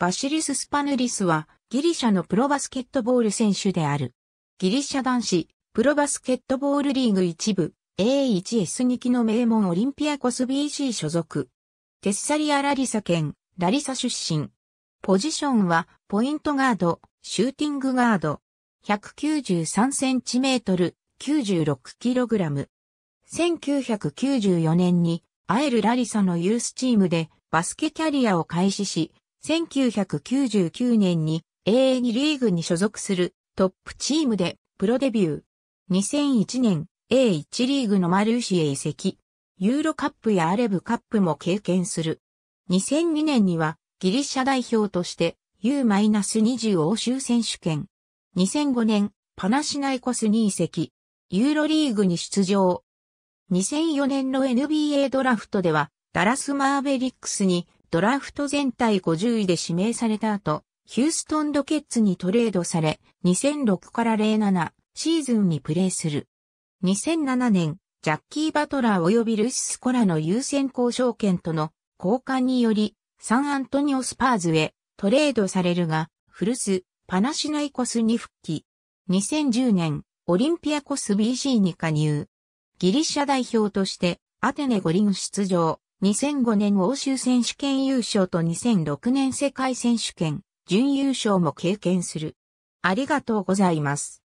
バシリス・スパヌリスはギリシャのプロバスケットボール選手である。ギリシャ男子プロバスケットボールリーグ一部 A1S2 期の名門オリンピアコス BC 所属。テッサリア・ラリサ県ラリサ出身。ポジションはポイントガード、シューティングガード。193センチメートル、96キログラム。1994年に、アエル・ラリサのユースチームでバスケキャリアを開始し、1999年に AA にリーグに所属するトップチームでプロデビュー。2001年 A1 リーグのマルーシへ移籍。ユーロカップやアレブカップも経験する。2002年にはギリシャ代表として U-20 欧州選手権。2005年パナシナイコスに移籍。ユーロリーグに出場。2004年の NBA ドラフトではダラスマーベリックスにドラフト全体50位で指名された後、ヒューストンドケッツにトレードされ、2006から07シーズンにプレーする。2007年、ジャッキー・バトラー及びルシス・コラの優先交渉権との交換により、サンアントニオ・スパーズへトレードされるが、古巣、パナシナイコスに復帰。2010年、オリンピアコス BC に加入。ギリシャ代表として、アテネ五輪出場。2005年欧州選手権優勝と2006年世界選手権準優勝も経験する。ありがとうございます。